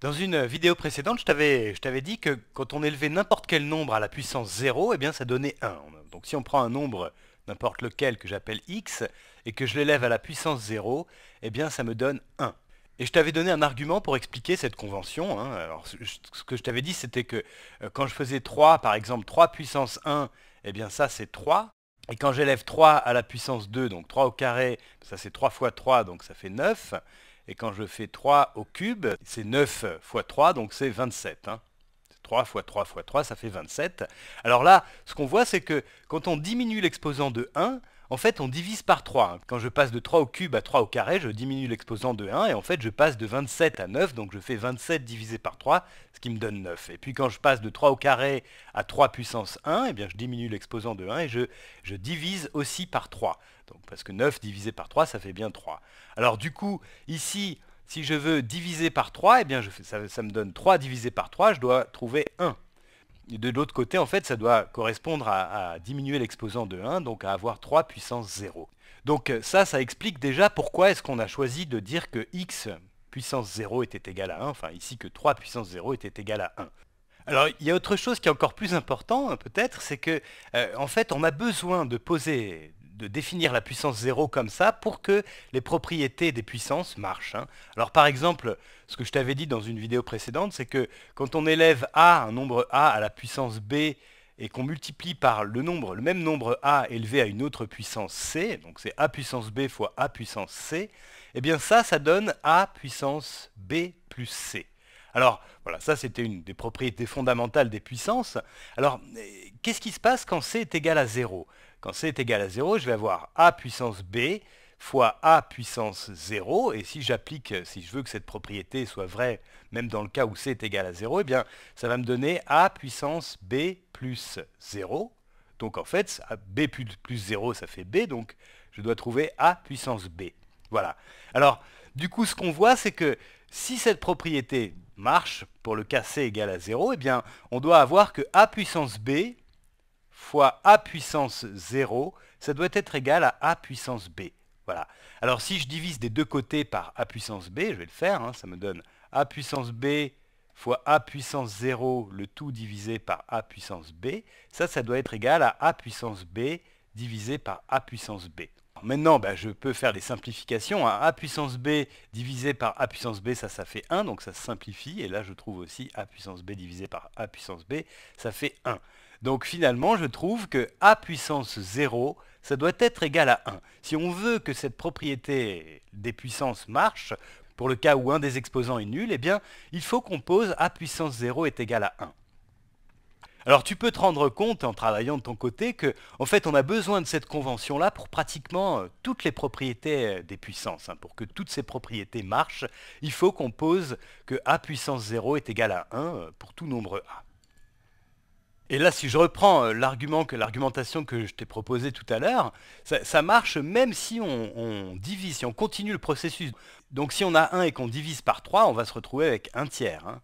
Dans une vidéo précédente, je t'avais dit que quand on élevait n'importe quel nombre à la puissance 0, eh ça donnait 1. Donc si on prend un nombre, n'importe lequel, que j'appelle x, et que je l'élève à la puissance 0, eh bien ça me donne 1. Et je t'avais donné un argument pour expliquer cette convention. Hein. ce que je t'avais dit, c'était que euh, quand je faisais 3, par exemple 3 puissance 1, eh bien ça c'est 3. Et quand j'élève 3 à la puissance 2, donc 3 au carré, ça c'est 3 fois 3, donc ça fait 9. Et quand je fais 3 au cube, c'est 9 fois 3, donc c'est 27. 3 hein. fois 3 fois 3, ça fait 27. Alors là, ce qu'on voit, c'est que quand on diminue l'exposant de 1, en fait, on divise par 3. Quand je passe de 3 au cube à 3 au carré, je diminue l'exposant de 1, et en fait, je passe de 27 à 9, donc je fais 27 divisé par 3, ce qui me donne 9. Et puis quand je passe de 3 au carré à 3 puissance 1, eh bien, je diminue l'exposant de 1, et je divise aussi par 3 parce que 9 divisé par 3, ça fait bien 3. Alors du coup, ici, si je veux diviser par 3, eh bien, je ça, me donne 3 divisé par 3, je dois trouver 1. Et de l'autre côté, en fait, ça doit correspondre à, diminuer l'exposant de 1, donc à avoir 3 puissance 0. Donc ça, ça explique déjà pourquoi est-ce qu'on a choisi de dire que x puissance 0 était égal à 1, enfin ici que 3 puissance 0 était égal à 1. Alors il y a autre chose qui est encore plus important hein, peut-être, c'est que euh, en fait on a besoin de poser de, définir la puissance 0 comme ça pour que les propriétés des puissances marchent. Hein. Alors par exemple, ce que je t'avais dit dans une vidéo précédente, c'est que quand on élève A, un nombre A à la puissance B, et qu'on multiplie par le nombre, le même nombre A élevé à une autre puissance C, donc c'est A puissance B fois A puissance C, et eh bien ça, ça donne A puissance B plus C. Alors, voilà, ça c'était une des propriétés fondamentales des puissances. Alors, eh, qu'est-ce qui se passe quand C est égal à 0 quand c est égal à 0, je vais avoir a puissance b fois a puissance 0, et si j'applique, si je veux que cette propriété soit vraie, même dans le cas où c est égal à 0, eh bien, ça va me donner a puissance b plus 0. Donc en fait, b plus 0, ça fait b, donc je dois trouver a puissance b. Voilà. Alors, du coup, ce qu'on voit, c'est que si cette propriété marche, pour le cas c égal à 0, eh bien, on doit avoir que a puissance b fois a puissance 0, ça doit être égal à a puissance b. Voilà. Alors si je divise des deux côtés par a puissance b, je vais le faire, hein, ça me donne a puissance b fois a puissance 0, le tout divisé par a puissance b, ça, ça doit être égal à a puissance b divisé par a puissance b. Maintenant, ben, je peux faire des simplifications. A puissance B divisé par A puissance B, ça, ça fait 1, donc ça simplifie. Et là, je trouve aussi A puissance B divisé par A puissance B, ça fait 1. Donc finalement, je trouve que A puissance 0, ça doit être égal à 1. Si on veut que cette propriété des puissances marche, pour le cas où un des exposants est nul, eh bien, il faut qu'on pose A puissance 0 est égal à 1. Alors tu peux te rendre compte en travaillant de ton côté que, en fait, on a besoin de cette convention-là pour pratiquement euh, toutes les propriétés euh, des puissances. Hein. Pour que toutes ces propriétés marchent, il faut qu'on pose que a puissance 0 est égal à 1 euh, pour tout nombre a. Et là, si je reprends l'argument que l'argumentation que je t'ai proposée tout à l'heure, ça, marche même si on, divise, si on continue le processus. Donc si on a 1 et qu'on divise par 3, on va se retrouver avec 1 tiers. Hein.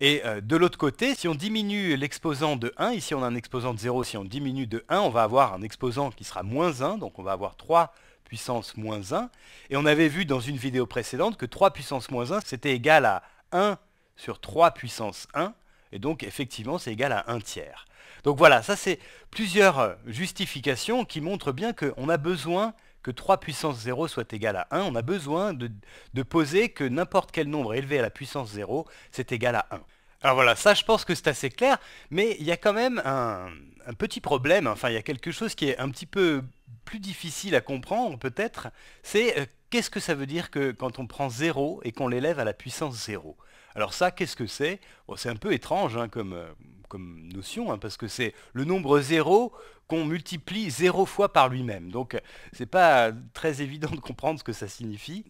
Et euh, de l'autre côté, si on diminue l'exposant de 1, ici on a un exposant de 0, si on diminue de 1, on va avoir un exposant qui sera moins 1, donc on va avoir 3 puissance moins 1. Et on avait vu dans une vidéo précédente que 3 puissance moins 1, c'était égal à 1 sur 3 puissance 1. Et donc, effectivement, c'est égal à 1 tiers. Donc voilà, ça c'est plusieurs euh, justifications qui montrent bien qu'on a besoin que 3 puissance 0 soit égal à 1, on a besoin de, poser que n'importe quel nombre élevé à la puissance 0, c'est égal à 1. Alors voilà, ça je pense que c'est assez clair, mais il y a quand même un, un petit problème, enfin il y a quelque chose qui est un petit peu plus difficile à comprendre peut-être, c'est euh, Qu'est-ce que ça veut dire que quand on prend 0 et qu'on l'élève à la puissance 0 Alors ça, qu'est-ce que c'est C'est un peu étrange hein, comme, euh, comme, notion, hein, parce que c'est le nombre 0 qu'on multiplie 0 fois par lui-même. Donc c'est pas très évident de comprendre ce que ça signifie.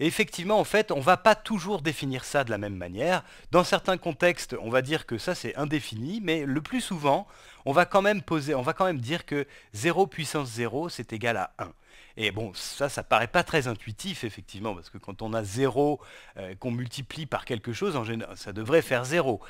Et effectivement, en fait, on va pas toujours définir ça de la même manière. Dans certains contextes, on va dire que ça c'est indéfini, mais le plus souvent, on va quand même poser, on va quand même dire que 0 puissance 0, c'est égal à 1. Et bon, ça, ça paraît pas très intuitif, effectivement, parce que quand on a 0 euh, qu'on multiplie par quelque chose, ça devrait faire 0.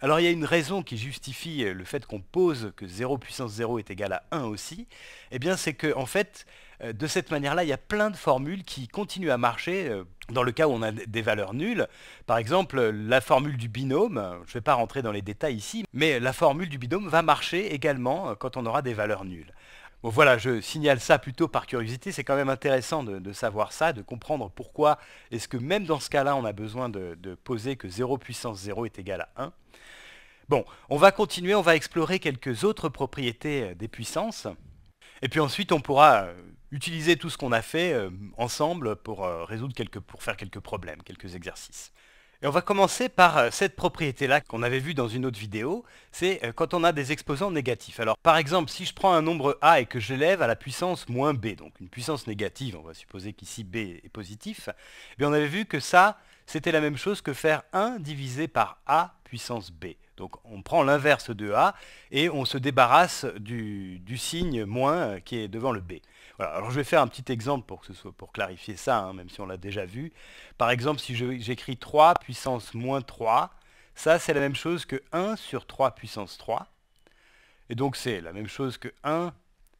Alors il y a une raison qui justifie euh, le fait qu'on pose que 0 puissance 0 est égal à 1 aussi, et eh bien c'est que en fait, euh, de cette manière-là, il y a plein de formules qui continuent à marcher dans le cas où on a des valeurs nulles. Par exemple, la formule du binôme, je ne vais pas rentrer dans les détails ici, mais la formule du binôme va marcher également quand on aura des valeurs nulles. Bon voilà, je signale ça plutôt par curiosité, c'est quand même intéressant de, savoir ça, de comprendre pourquoi est-ce que même dans ce cas-là, on a besoin de, de, poser que 0 puissance 0 est égal à 1. Bon, on va continuer, on va explorer quelques autres propriétés euh, des puissances, et puis ensuite on pourra euh, utiliser tout ce qu'on a fait euh, ensemble pour, résoudre quelques, pour faire quelques problèmes, quelques exercices. Et on va commencer par euh, cette propriété-là qu'on avait vue dans une autre vidéo, c'est euh, quand on a des exposants négatifs. Alors par exemple, si je prends un nombre A et que je à la puissance moins B, donc une puissance négative, on va supposer qu'ici B est positif, eh on avait vu que ça, c'était la même chose que faire 1 divisé par A puissance B. Donc on prend l'inverse de A et on se débarrasse du signe moins euh, qui est devant le B. Alors je vais faire un petit exemple pour, que ce soit, pour clarifier ça, hein, même si on l'a déjà vu. Par exemple, si j'écris 3 puissance moins 3, ça c'est la même chose que 1 sur 3 puissance 3. Et donc c'est la même chose que 1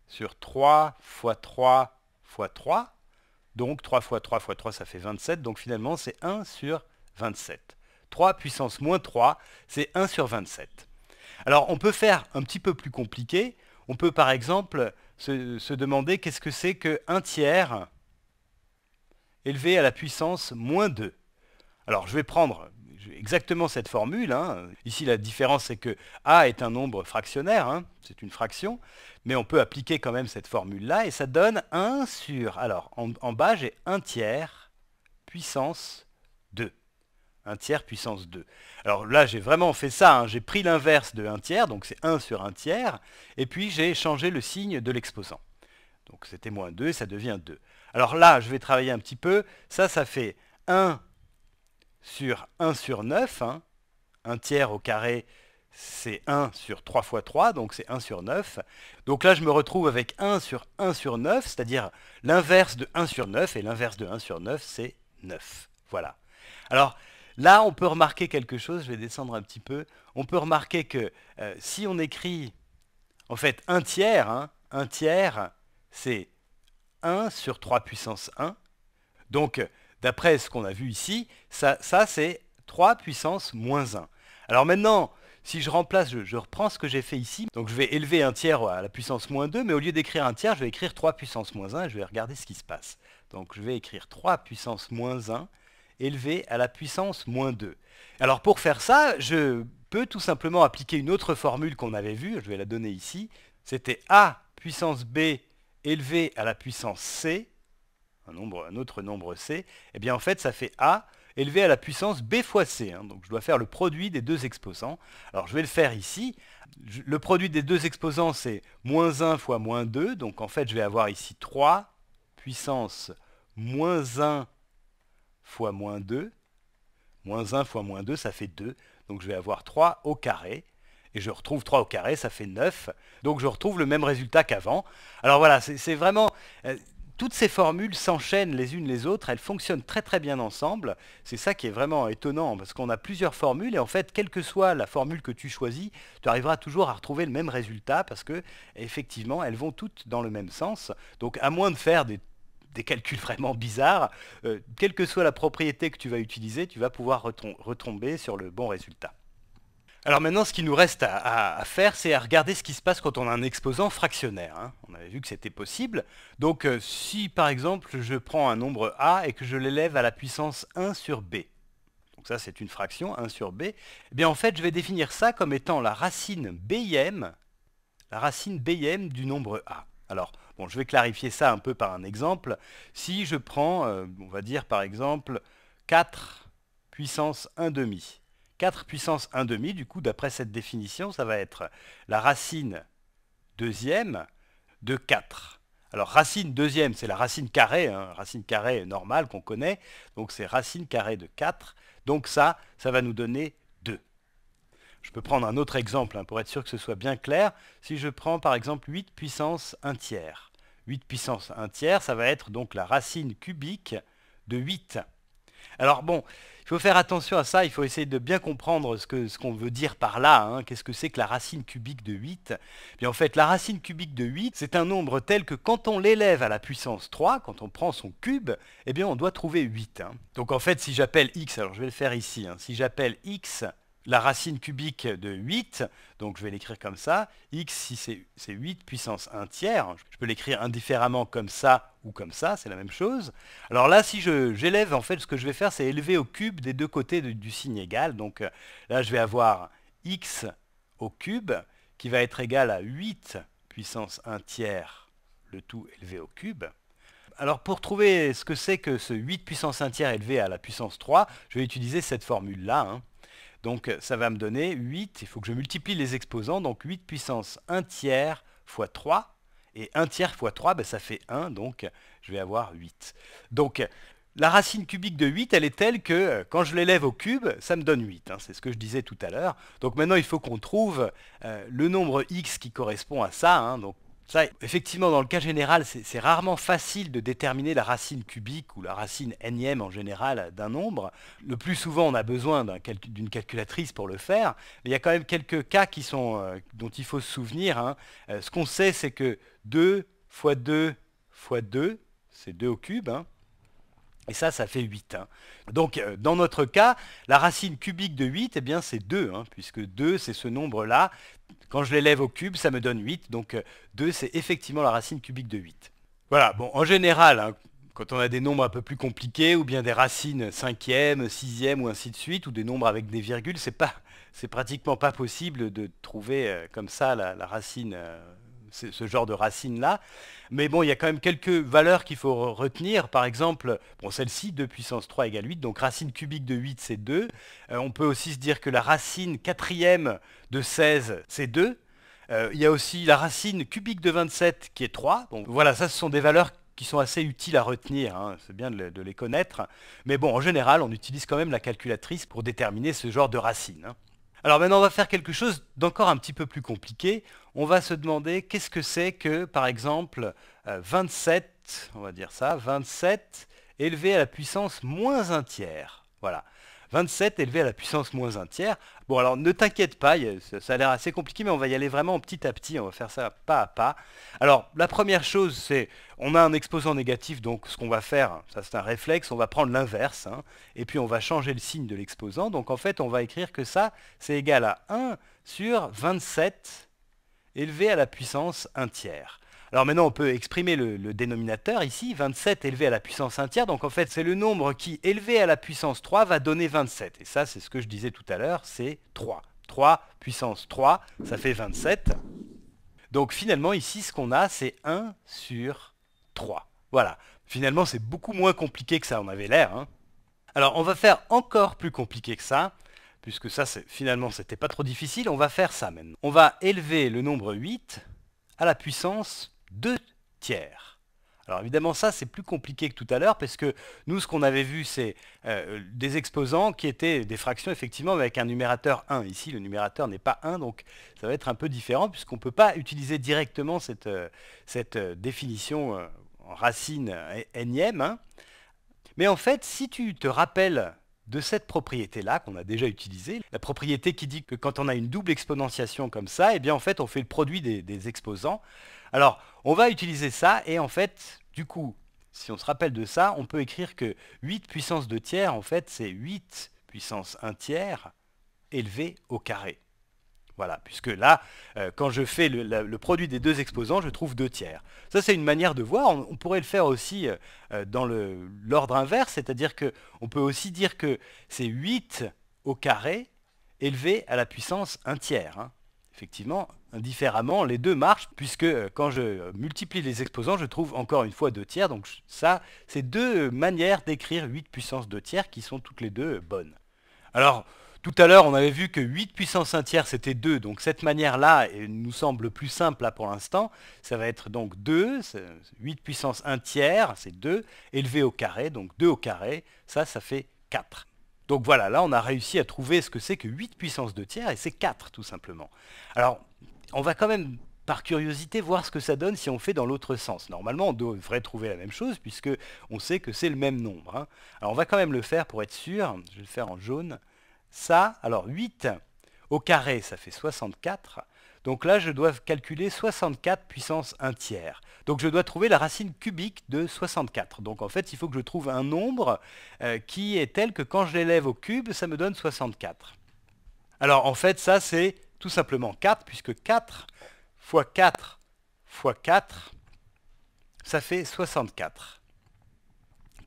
sur 3 fois 3 fois 3. Donc 3 fois 3 fois 3, ça fait 27. Donc finalement, c'est 1 sur 27. 3 puissance moins 3, c'est 1 sur 27. Alors on peut faire un petit peu plus compliqué. On peut par exemple se, demander qu'est-ce que c'est que qu'un tiers élevé à la puissance moins 2. Alors je vais prendre exactement cette formule. Hein. Ici, la différence, c'est que A est un nombre fractionnaire, hein. c'est une fraction, mais on peut appliquer quand même cette formule-là, et ça donne 1 sur... Alors, en, en bas, j'ai 1 tiers puissance 2. 1 tiers puissance 2. Alors là, j'ai vraiment fait ça, hein. j'ai pris l'inverse de 1 tiers, donc c'est 1 sur 1 tiers, et puis j'ai changé le signe de l'exposant. Donc c'était moins 2, ça devient 2. Alors là, je vais travailler un petit peu, ça, ça fait 1 sur 1 sur 9, 1 hein. tiers au carré, c'est 1 sur 3 fois 3, donc c'est 1 sur 9. Donc là, je me retrouve avec 1 sur 1 sur 9, c'est-à-dire l'inverse de 1 sur 9, et l'inverse de 1 sur 9, c'est 9. Voilà. Alors, Là, on peut remarquer quelque chose, je vais descendre un petit peu. On peut remarquer que euh, si on écrit, en fait, 1 tiers, hein, tiers, c'est 1 sur 3 puissance 1. Donc, d'après ce qu'on a vu ici, ça, c'est 3 puissance moins 1. Alors maintenant, si je remplace, je, reprends ce que j'ai fait ici. Donc je vais élever un tiers à la puissance moins 2, mais au lieu d'écrire un tiers, je vais écrire 3 puissance moins 1 et je vais regarder ce qui se passe. Donc je vais écrire 3 puissance moins 1 élevé à la puissance moins 2. Alors pour faire ça, je peux tout simplement appliquer une autre formule qu'on avait vue, je vais la donner ici, c'était a puissance b élevé à la puissance c, un, autre nombre c, et eh bien en fait ça fait a élevé à la puissance b fois c. Hein. donc je dois faire le produit des deux exposants. Alors je vais le faire ici. Le produit des deux exposants c'est moins 1 fois moins 2, donc en fait je vais avoir ici 3 puissance moins 1 fois moins 2, moins 1 fois moins 2, ça fait 2. Donc je vais avoir 3 au carré. Et je retrouve 3 au carré, ça fait 9. Donc je retrouve le même résultat qu'avant. Alors voilà, c'est vraiment... Euh, toutes ces formules s'enchaînent les unes les autres, elles fonctionnent très très bien ensemble. C'est ça qui est vraiment étonnant, parce qu'on a plusieurs formules, et en fait, quelle que soit la formule que tu choisis, tu arriveras toujours à retrouver le même résultat, parce que effectivement, elles vont toutes dans le même sens. Donc à moins de faire des des calculs vraiment bizarres, euh, quelle que soit la propriété que tu vas utiliser, tu vas pouvoir retomber sur le bon résultat. Alors maintenant, ce qui nous reste à, faire, c'est à regarder ce qui se passe quand on a un exposant fractionnaire. Hein. On avait vu que c'était possible. Donc euh, si par exemple je prends un nombre A et que je l'élève à la puissance 1 sur B, donc ça c'est une fraction, 1 sur B, et eh bien en fait je vais définir ça comme étant la racine BM, la racine BM du nombre A. Alors, bon, je vais clarifier ça un peu par un exemple. Si je prends, euh, on va dire par exemple, 4 puissance 1 demi. 4 puissance 1 demi, du coup, d'après cette définition, ça va être la racine deuxième de 4. Alors racine deuxième, c'est la racine carrée, hein, racine carrée normale qu'on connaît, donc c'est racine carrée de 4. Donc ça, ça va nous donner je peux prendre un autre exemple hein, pour être sûr que ce soit bien clair. Si je prends par exemple 8 puissance 1 tiers. 8 puissance 1 tiers, ça va être donc la racine cubique de 8. Alors bon, il faut faire attention à ça, il faut essayer de bien comprendre ce qu'on veut dire par là. Hein. Qu'est-ce que c'est que la racine cubique de 8 en fait, la racine cubique de 8, c'est un nombre tel que quand on l'élève à la puissance 3, quand on prend son cube, eh bien on doit trouver 8. Hein. Donc en fait, si j'appelle x, alors je vais le faire ici, si j'appelle x la racine cubique de 8, donc je vais l'écrire comme ça, x si c'est 8 puissance 1 tiers, je peux l'écrire indifféremment comme ça ou comme ça, c'est la même chose. Alors là, si j'élève, en fait, ce que je vais faire, c'est élever au cube des deux côtés du signe égal, donc euh, là, je vais avoir x au cube qui va être égal à 8 puissance 1 tiers, le tout élevé au cube. Alors pour trouver ce que c'est que ce 8 puissance 1 tiers élevé à la puissance 3, je vais utiliser cette formule-là, hein. Donc euh, ça va me donner 8, il faut que je multiplie les exposants, donc 8 puissance 1 tiers fois 3, et 1 tiers fois 3, ben, ça fait 1, donc euh, je vais avoir 8. Donc euh, la racine cubique de 8, elle est telle que quand je l'élève au cube, ça me donne 8. Hein, c'est ce que je disais tout à l'heure. Donc maintenant, il faut qu'on trouve le nombre x qui correspond à ça. Hein, effectivement, dans le cas général, c'est rarement facile de déterminer la racine cubique ou la racine énième en général d'un nombre. Le plus souvent, on a besoin d'une calculatrice pour le faire. Mais il y a quand même quelques cas euh, dont il faut se souvenir. Hein. Euh, ce qu'on sait, c'est que 2 fois 2 fois 2, c'est 2 au cube. Hein, et ça, ça fait 8. Hein. Donc, euh, dans notre cas, la racine cubique de 8, eh bien, c'est 2, hein, puisque 2, c'est ce nombre-là. Quand je l'élève au cube, ça me donne 8. Donc, 2, euh, c'est effectivement la racine cubique de 8. Voilà, bon, en général, hein, quand on a des nombres un peu plus compliqués, ou bien des racines cinquième, sixième, ou ainsi de suite, ou des nombres avec des virgules, c'est pas, c'est pratiquement pas possible de trouver euh, comme ça la, racine ce genre de racines-là. Mais bon, il y a quand même quelques valeurs qu'il faut retenir. Par exemple, bon, celle-ci, 2 puissance 3 égale 8, donc racine cubique de 8, c'est 2. Euh, on peut aussi se dire que la racine quatrième de 16, c'est 2. Euh, il y a aussi la racine cubique de 27 qui est 3. Donc voilà, ça ce sont des valeurs qui sont assez utiles à retenir, hein. c'est bien de, les connaître. Mais bon, en général, on utilise quand même la calculatrice pour déterminer ce genre de racines. Hein. Alors maintenant, on va faire quelque chose d'encore un petit peu plus compliqué. On va se demander qu'est-ce que c'est que, par exemple, 27, euh, on va dire ça, 27 élevé à la puissance moins un tiers. Voilà. 27 élevé à la puissance moins 1 tiers. Bon alors ne t'inquiète pas, ça a l'air assez compliqué, mais on va y aller vraiment petit à petit, on va faire ça pas à pas. Alors la première chose c'est, on a un exposant négatif, donc ce qu'on va faire, ça c'est un réflexe, on va prendre l'inverse, hein, et puis on va changer le signe de l'exposant. Donc en fait on va écrire que ça c'est égal à 1 sur 27 élevé à la puissance 1 tiers. Alors maintenant, on peut exprimer le, dénominateur ici, 27 élevé à la puissance 1 tiers. Donc en fait, c'est le nombre qui, élevé à la puissance 3, va donner 27. Et ça, c'est ce que je disais tout à l'heure, c'est 3. 3 puissance 3, ça fait 27. Donc finalement, ici, ce qu'on a, c'est 1 sur 3. Voilà. Finalement, c'est beaucoup moins compliqué que ça, on avait l'air. Hein. Alors, on va faire encore plus compliqué que ça, puisque ça, finalement, c'était pas trop difficile. On va faire ça maintenant. On va élever le nombre 8 à la puissance deux tiers. Alors évidemment ça c'est plus compliqué que tout à l'heure parce que nous ce qu'on avait vu c'est euh, des exposants qui étaient des fractions effectivement avec un numérateur 1. Ici le numérateur n'est pas 1 donc ça va être un peu différent puisqu'on ne peut pas utiliser directement cette, euh, cette euh, définition en racine énième. Hein. Mais en fait si tu te rappelles de cette propriété-là qu'on a déjà utilisée, la propriété qui dit que quand on a une double exponentiation comme ça, eh bien en fait on fait le produit des, des exposants. Alors on va utiliser ça et en fait, du coup, si on se rappelle de ça, on peut écrire que 8 puissance 2 tiers, en fait, c'est 8 puissance 1 tiers élevé au carré. Voilà, puisque là, euh, quand je fais le, produit des deux exposants, je trouve 2 tiers. Ça, c'est une manière de voir. On, pourrait le faire aussi euh, euh, dans l'ordre inverse, c'est-à-dire qu'on peut aussi dire que c'est 8 au carré élevé à la puissance 1 tiers. Hein effectivement, indifféremment, les deux marchent, puisque euh, quand je multiplie les exposants, je trouve encore une fois 2 tiers. Donc ça, c'est deux manières d'écrire 8 puissance 2 tiers qui sont toutes les deux bonnes. Alors, tout à l'heure, on avait vu que 8 puissance 1 tiers, c'était 2. Donc cette manière-là nous semble plus simple là pour l'instant. Ça va être donc 2, 8 puissance 1 tiers, c'est 2, élevé au carré. Donc 2 au carré, ça, ça fait 4. Donc voilà, là on a réussi à trouver ce que c'est que 8 puissance 2 tiers, et c'est 4 tout simplement. Alors, on va quand même par curiosité voir ce que ça donne si on fait dans l'autre sens. Normalement, on devrait trouver la même chose puisque on sait que c'est le même nombre. Hein. Alors on va quand même le faire pour être sûr. Je vais le faire en jaune. Ça, alors 8 au carré, ça fait 64. Donc là, je dois calculer 64 puissance 1 tiers. Donc je dois trouver la racine cubique de 64. Donc en fait, il faut que je trouve un nombre euh, qui est tel que quand je l'élève au cube, ça me donne 64. Alors en fait, ça c'est tout simplement 4, puisque 4 fois 4 fois 4, ça fait 64.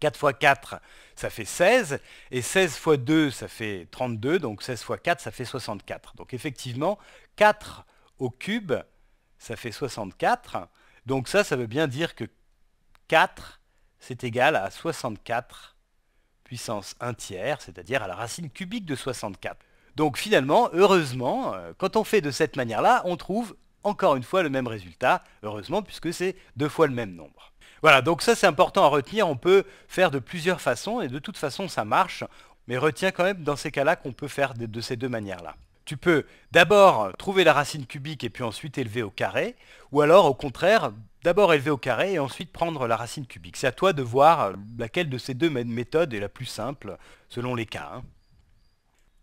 4 fois 4, ça fait 16, et 16 fois 2, ça fait 32, donc 16 fois 4, ça fait 64. Donc effectivement, 4 au cube, ça fait 64. Donc ça, ça veut bien dire que 4, c'est égal à 64 puissance 1 tiers, c'est-à-dire à la racine cubique de 64. Donc finalement, heureusement, euh, quand on fait de cette manière-là, on trouve encore une fois le même résultat, heureusement, puisque c'est deux fois le même nombre. Voilà, donc ça c'est important à retenir, on peut faire de plusieurs façons, et de toute façon ça marche, mais retiens quand même dans ces cas-là qu'on peut faire de, de ces deux manières-là. Tu peux d'abord trouver la racine cubique et puis ensuite élever au carré, ou alors au contraire, d'abord élever au carré et ensuite prendre la racine cubique. C'est à toi de voir euh, laquelle de ces deux méthodes est la plus simple selon les cas. Hein.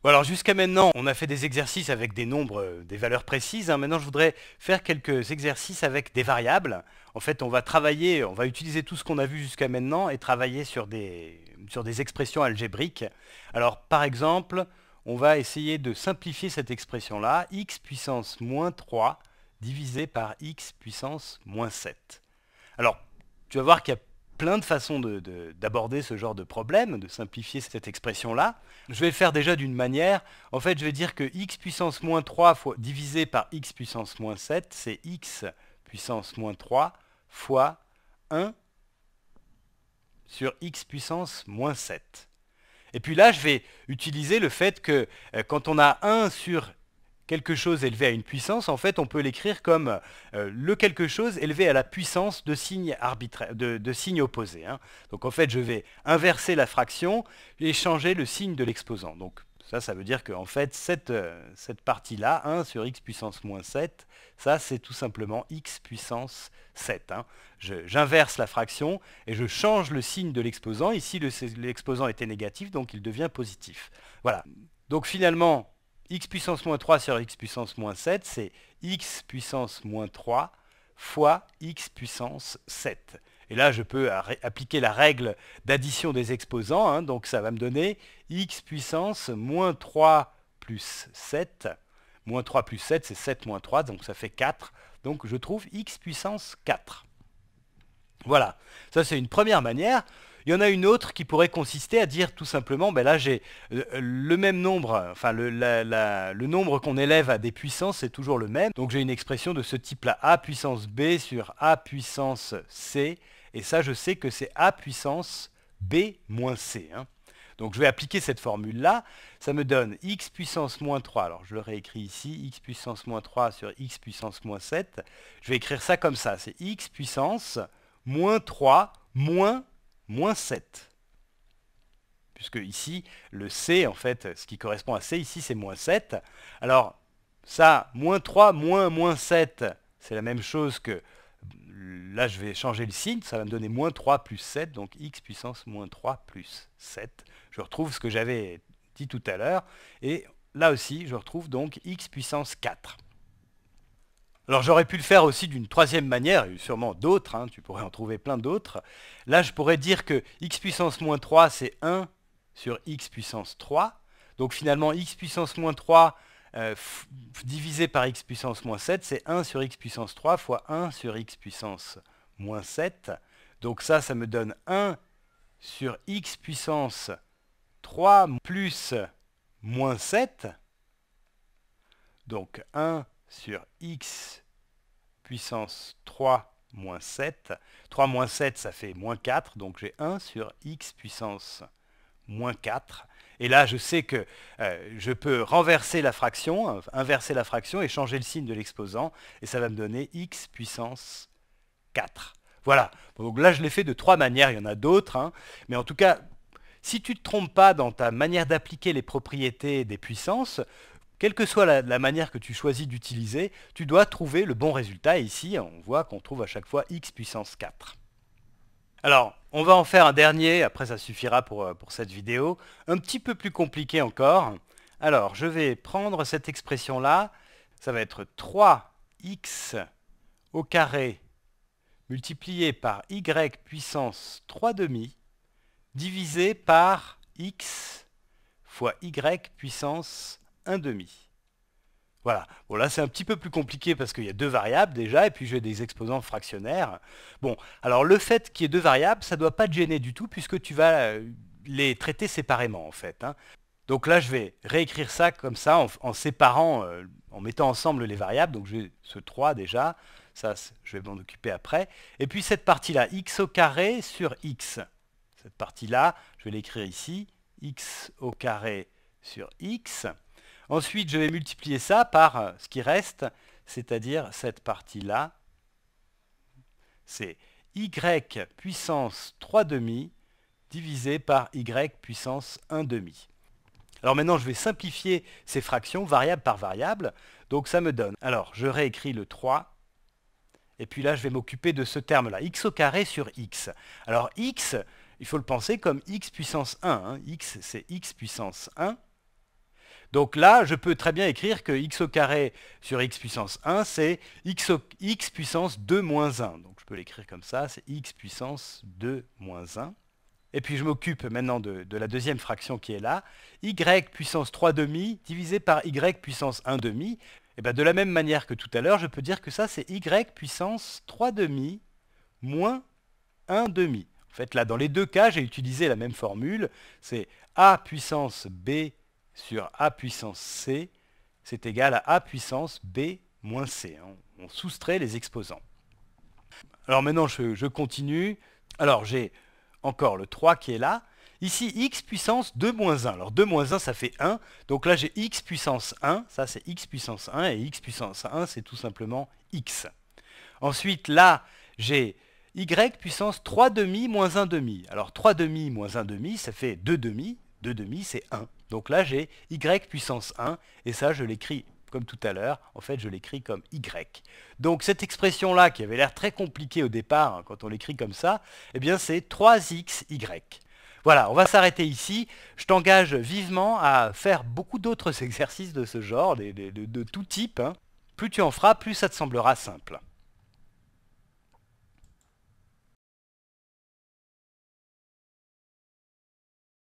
alors jusqu'à maintenant, on a fait des exercices avec des nombres, euh, des valeurs précises. Hein. Maintenant, je voudrais faire quelques exercices avec des variables. En fait, on va travailler, on va utiliser tout ce qu'on a vu jusqu'à maintenant et travailler sur des, sur des expressions algébriques. Alors, par exemple, on va essayer de simplifier cette expression-là, x puissance moins 3 divisé par x puissance moins 7. Alors, tu vas voir qu'il y a plein de façons d'aborder ce genre de problème, de simplifier cette expression-là. Je vais le faire déjà d'une manière. En fait, je vais dire que x puissance moins 3 fois, divisé par x puissance moins 7, c'est x puissance moins 3 fois 1 sur x puissance moins 7. Et puis là, je vais utiliser le fait que euh, quand on a 1 sur quelque chose élevé à une puissance, en fait, on peut l'écrire comme euh, le quelque chose élevé à la puissance de signes signe opposés. Hein. Donc en fait, je vais inverser la fraction et changer le signe de l'exposant. Donc ça, ça veut dire qu'en fait, cette, euh, partie-là, 1 sur x puissance moins 7, ça, c'est tout simplement x puissance 7. Hein. J'inverse la fraction et je change le signe de l'exposant. Ici, l'exposant était négatif, donc il devient positif. Voilà. Donc finalement, x puissance moins 3 sur x puissance moins 7, c'est x puissance moins 3 fois x puissance 7. Et là, je peux appliquer la règle d'addition des exposants. Hein, donc ça va me donner x puissance moins 3 plus 7. Moins 3 plus 7, c'est 7 moins 3, donc ça fait 4. Donc je trouve x puissance 4. Voilà, ça c'est une première manière. Il y en a une autre qui pourrait consister à dire tout simplement, ben là j'ai euh, le même nombre, enfin le, le nombre qu'on élève à des puissances c'est toujours le même. Donc j'ai une expression de ce type là, a puissance b sur a puissance c et ça, je sais que c'est A puissance B moins C. Hein. Donc je vais appliquer cette formule-là. Ça me donne x puissance moins 3. Alors je le réécris ici, x puissance moins 3 sur x puissance moins 7. Je vais écrire ça comme ça. C'est x puissance moins 3 moins moins 7. Puisque ici, le c, en fait, ce qui correspond à c, ici, c'est moins 7. Alors ça, moins 3, moins moins 7, c'est la même chose que Là, je vais changer le signe, ça va me donner moins 3 plus 7, donc x puissance moins 3 plus 7. Je retrouve ce que j'avais dit tout à l'heure, et là aussi, je retrouve donc x puissance 4. Alors j'aurais pu le faire aussi d'une troisième manière, sûrement d'autres, hein, tu pourrais en trouver plein d'autres. Là, je pourrais dire que x puissance moins 3, c'est 1 sur x puissance 3. Donc finalement, x puissance moins 3, euh, divisé par x puissance moins 7, c'est 1 sur x puissance 3 fois 1 sur x puissance moins 7. Donc ça, ça me donne 1 sur x puissance 3 plus moins 7. Donc 1 sur x puissance 3 moins 7. 3 moins 7, ça fait moins 4. Donc j'ai 1 sur x puissance moins 4. Et là, je sais que euh, je peux renverser la fraction, inverser la fraction et changer le signe de l'exposant, et ça va me donner x puissance 4. Voilà. donc là, je l'ai fait de trois manières, il y en a d'autres, hein. mais en tout cas, si tu ne te trompes pas dans ta manière d'appliquer les propriétés des puissances, quelle que soit la, la manière que tu choisis d'utiliser, tu dois trouver le bon résultat. Et ici, on voit qu'on trouve à chaque fois x puissance 4. Alors, on va en faire un dernier, après ça suffira pour, euh, pour cette vidéo, un petit peu plus compliqué encore. Alors, je vais prendre cette expression-là, ça va être 3x au carré multiplié par y puissance 3 demi divisé par x fois y puissance 1 demi. Voilà. Bon, là, c'est un petit peu plus compliqué parce qu'il y a deux variables déjà, et puis j'ai des exposants fractionnaires. Bon, alors le fait qu'il y ait deux variables, ça ne doit pas te gêner du tout puisque tu vas euh, les traiter séparément en fait. Hein. Donc là, je vais réécrire ça comme ça en, séparant, euh, en mettant ensemble les variables. Donc j'ai ce 3 déjà, ça je vais m'en occuper après. Et puis cette partie-là, x au carré sur x. Cette partie-là, je vais l'écrire ici, x au carré sur x. Ensuite, je vais multiplier ça par euh, ce qui reste, c'est-à-dire cette partie-là. C'est y puissance 3 demi divisé par y puissance 1 demi. Alors maintenant, je vais simplifier ces fractions variable par variable. Donc ça me donne, alors je réécris le 3, et puis là, je vais m'occuper de ce terme-là, x au carré sur x. Alors x, il faut le penser comme x puissance 1. Hein. x, c'est x puissance 1. Donc là, je peux très bien écrire que x au carré sur x puissance 1, c'est x, puissance 2 moins 1. Donc je peux l'écrire comme ça, c'est x puissance 2 moins 1. Et puis je m'occupe maintenant de, la deuxième fraction qui est là, y puissance 3 demi divisé par y puissance 1 demi. Et bien de la même manière que tout à l'heure, je peux dire que ça c'est y puissance 3 demi moins 1 demi. En fait là, dans les deux cas, j'ai utilisé la même formule, c'est a puissance b sur a puissance c, c'est égal à a puissance b moins c. Hein. On, soustrait les exposants. Alors maintenant, je, continue. Alors j'ai encore le 3 qui est là. Ici, x puissance 2 moins 1. Alors 2 moins 1, ça fait 1. Donc là, j'ai x puissance 1. Ça, c'est x puissance 1. Et x puissance 1, c'est tout simplement x. Ensuite, là, j'ai y puissance 3 demi moins 1 demi. Alors 3 demi moins 1 demi, ça fait 2 demi. 2 demi, c'est 1. Donc là, j'ai y puissance 1, et ça, je l'écris comme tout à l'heure, en fait je l'écris comme Y. Donc cette expression-là, qui avait l'air très compliquée au départ, hein, quand on l'écrit comme ça, eh bien c'est 3XY. Voilà, on va s'arrêter ici. Je t'engage vivement à faire beaucoup d'autres exercices de ce genre, de, tout type. Hein. Plus tu en feras, plus ça te semblera simple.